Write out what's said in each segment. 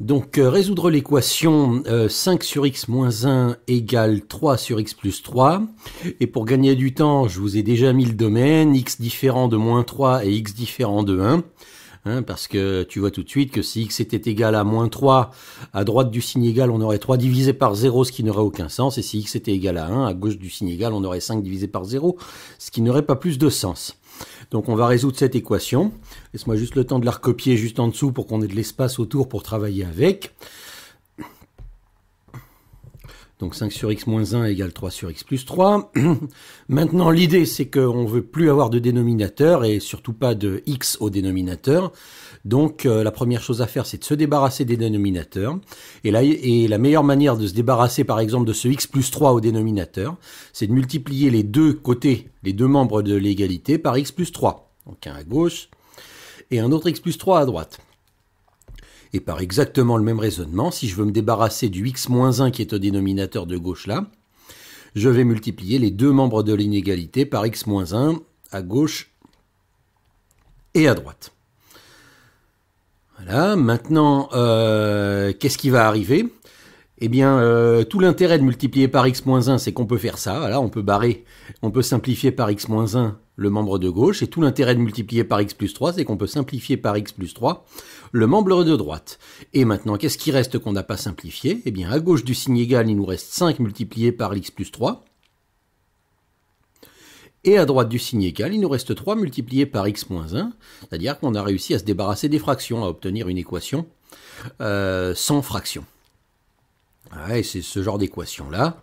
Donc euh, résoudre l'équation 5 euh, sur x moins 1 égale 3 sur x plus 3. Et pour gagner du temps, je vous ai déjà mis le domaine, x différent de moins 3 et x différent de 1. Hein, parce que tu vois tout de suite que si x était égal à moins 3, à droite du signe égal, on aurait 3 divisé par 0, ce qui n'aurait aucun sens. Et si x était égal à 1, à gauche du signe égal, on aurait 5 divisé par 0, ce qui n'aurait pas plus de sens. Donc on va résoudre cette équation. Laisse-moi juste le temps de la recopier juste en dessous pour qu'on ait de l'espace autour pour travailler avec. Donc 5 sur x moins 1 égale 3 sur x plus 3. Maintenant, l'idée, c'est qu'on ne veut plus avoir de dénominateur et surtout pas de x au dénominateur. Donc euh, la première chose à faire, c'est de se débarrasser des dénominateurs. Et, là, et la meilleure manière de se débarrasser, par exemple, de ce x plus 3 au dénominateur, c'est de multiplier les deux côtés, les deux membres de l'égalité, par x plus 3. Donc un à gauche et un autre x plus 3 à droite. Et par exactement le même raisonnement, si je veux me débarrasser du x-1 qui est au dénominateur de gauche là, je vais multiplier les deux membres de l'inégalité par x-1 à gauche et à droite. Voilà, maintenant, euh, qu'est-ce qui va arriver eh bien, euh, tout l'intérêt de multiplier par x-1, c'est qu'on peut faire ça. Voilà, on peut barrer, on peut simplifier par x-1 le membre de gauche, et tout l'intérêt de multiplier par x plus 3, c'est qu'on peut simplifier par x plus 3 le membre de droite. Et maintenant, qu'est-ce qui reste qu'on n'a pas simplifié Eh bien, à gauche du signe égal, il nous reste 5 multiplié par x plus 3, et à droite du signe égal, il nous reste 3 multiplié par x moins 1, c'est-à-dire qu'on a réussi à se débarrasser des fractions, à obtenir une équation euh, sans fraction. Ouais, c'est ce genre d'équation-là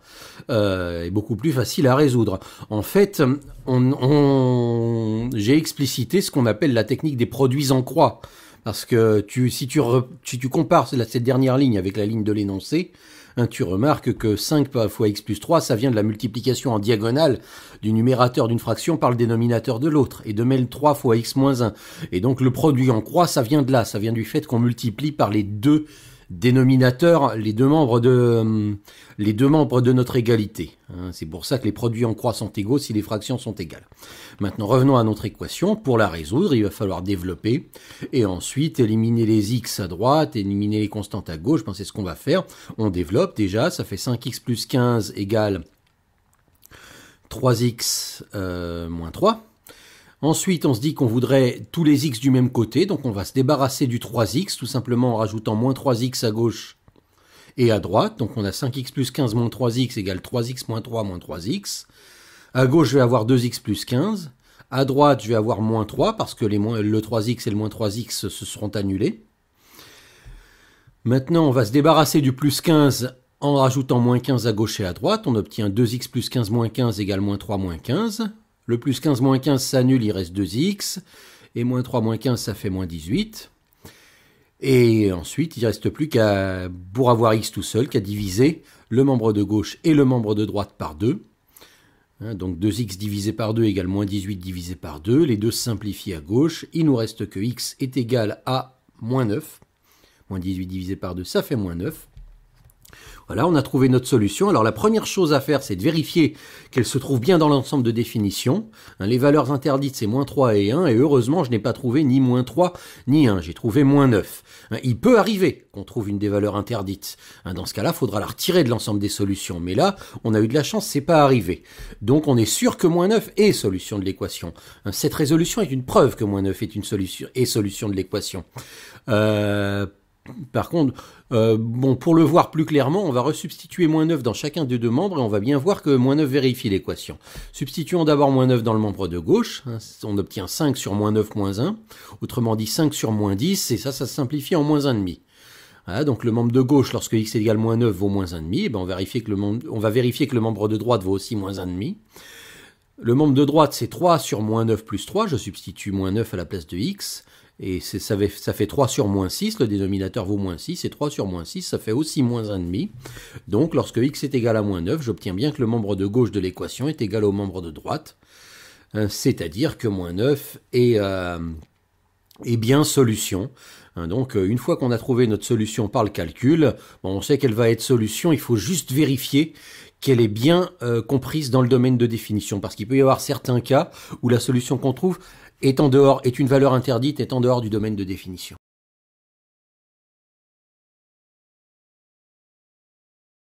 euh, est beaucoup plus facile à résoudre. En fait, on, j'ai explicité ce qu'on appelle la technique des produits en croix. Parce que si, tu tu compares cette dernière ligne avec la ligne de l'énoncé, hein, tu remarques que 5 fois x plus 3, ça vient de la multiplication en diagonale du numérateur d'une fraction par le dénominateur de l'autre. Et de même 3 fois x moins 1. Et donc le produit en croix, ça vient de là. Ça vient du fait qu'on multiplie par les deux dénominateur les deux membres de, euh, les deux membres de notre égalité. Hein. C'est pour ça que les produits en croix sont égaux si les fractions sont égales. Maintenant, revenons à notre équation. Pour la résoudre, il va falloir développer et ensuite éliminer les x à droite, éliminer les constantes à gauche. Ben, c'est ce qu'on va faire. On développe déjà, ça fait 5x plus 15 égale 3x euh, moins 3. Ensuite, on se dit qu'on voudrait tous les x du même côté, donc on va se débarrasser du 3x, tout simplement en rajoutant moins 3x à gauche et à droite. Donc on a 5x plus 15 moins 3x égale 3x moins 3 moins 3x. À gauche, je vais avoir 2x plus 15. À droite, je vais avoir moins 3 parce que le 3x et le moins 3x se seront annulés. Maintenant, on va se débarrasser du plus 15 en rajoutant moins 15 à gauche et à droite. On obtient 2x plus 15 moins 15 égale moins 3 moins 15. Le plus 15 moins 15 s'annule, il reste 2x. Et moins 3 moins 15, ça fait moins 18. Et ensuite, il ne reste plus qu'à, pour avoir x tout seul, qu'à diviser le membre de gauche et le membre de droite par 2. Hein, donc 2x divisé par 2 égale moins 18 divisé par 2. Les deux se simplifient à gauche. Il nous reste que x est égal à moins 9. Moins 18 divisé par 2, ça fait moins 9. Voilà, on a trouvé notre solution. Alors la première chose à faire, c'est de vérifier qu'elle se trouve bien dans l'ensemble de définition. Hein, les valeurs interdites, c'est moins 3 et 1, et heureusement, je n'ai pas trouvé ni moins 3 ni 1, j'ai trouvé moins 9. Hein, il peut arriver qu'on trouve une des valeurs interdites. Hein, dans ce cas-là, il faudra la retirer de l'ensemble des solutions. Mais là, on a eu de la chance, c'est pas arrivé. Donc on est sûr que moins 9 est solution de l'équation. cette résolution est une preuve que moins 9 est une solution, et solution de l'équation. Euh, par contre, euh, pour le voir plus clairement, on va resubstituer moins 9 dans chacun des deux membres et on va bien voir que moins 9 vérifie l'équation. Substituons d'abord moins 9 dans le membre de gauche, hein, on obtient 5 sur moins 9 moins 1, autrement dit 5 sur moins 10, et ça, ça se simplifie en moins 1,5. donc le membre de gauche, lorsque x égale moins 9, vaut moins 1,5, eh ben, on va vérifier que le membre de droite vaut aussi moins 1,5. Le membre de droite, c'est 3 sur moins 9 plus 3. Je substitue moins 9 à la place de x. Et ça fait, 3 sur moins 6, le dénominateur vaut moins 6, et 3 sur moins 6, ça fait aussi moins 1,5. Donc lorsque x est égal à moins 9, j'obtiens bien que le membre de gauche de l'équation est égal au membre de droite. Hein, c'est-à-dire que moins 9 euh, est, bien solution. Hein. donc euh, une fois qu'on a trouvé notre solution par le calcul, on sait qu'elle va être solution, il faut juste vérifier qu'elle est bien euh, comprise dans le domaine de définition, parce qu'il peut y avoir certains cas où la solution qu'on trouve est en dehors, est une valeur interdite, est en dehors du domaine de définition.